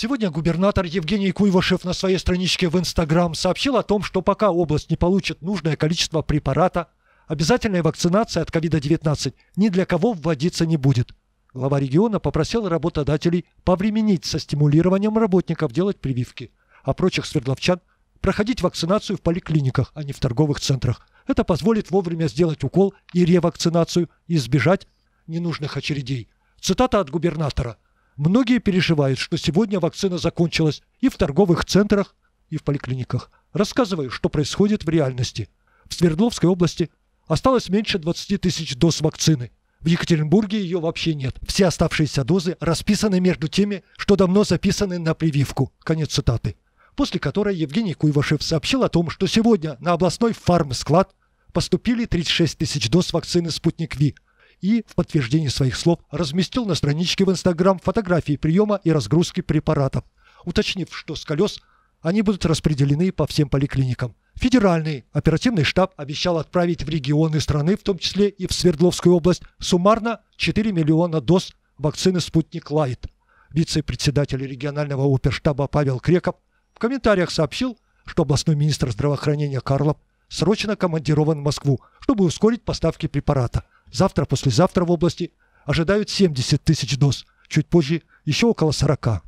Сегодня губернатор Евгений Куйвашев на своей страничке в Инстаграм сообщил о том, что пока область не получит нужное количество препарата, обязательная вакцинация от COVID-19 ни для кого вводиться не будет. Глава региона попросил работодателей повременить со стимулированием работников делать прививки, а прочих свердловчан проходить вакцинацию в поликлиниках, а не в торговых центрах. Это позволит вовремя сделать укол и ревакцинацию и избежать ненужных очередей. Цитата от губернатора – Многие переживают, что сегодня вакцина закончилась и в торговых центрах, и в поликлиниках. Рассказываю, что происходит в реальности. В Свердловской области осталось меньше 20 тысяч доз вакцины. В Екатеринбурге ее вообще нет. Все оставшиеся дозы расписаны между теми, что давно записаны на прививку. Конец цитаты. После которой Евгений Куйвашев сообщил о том, что сегодня на областной фармсклад поступили 36 тысяч доз вакцины «Спутник Ви», и в подтверждение своих слов разместил на страничке в Инстаграм фотографии приема и разгрузки препаратов, уточнив, что с колес они будут распределены по всем поликлиникам. Федеральный оперативный штаб обещал отправить в регионы страны, в том числе и в Свердловскую область, суммарно 4 миллиона доз вакцины «Спутник Лайт». Вице-председатель регионального оперштаба Павел Креков в комментариях сообщил, что областной министр здравоохранения Карлов срочно командирован в Москву, чтобы ускорить поставки препарата – Завтра, послезавтра в области ожидают 70 тысяч доз, чуть позже еще около 40.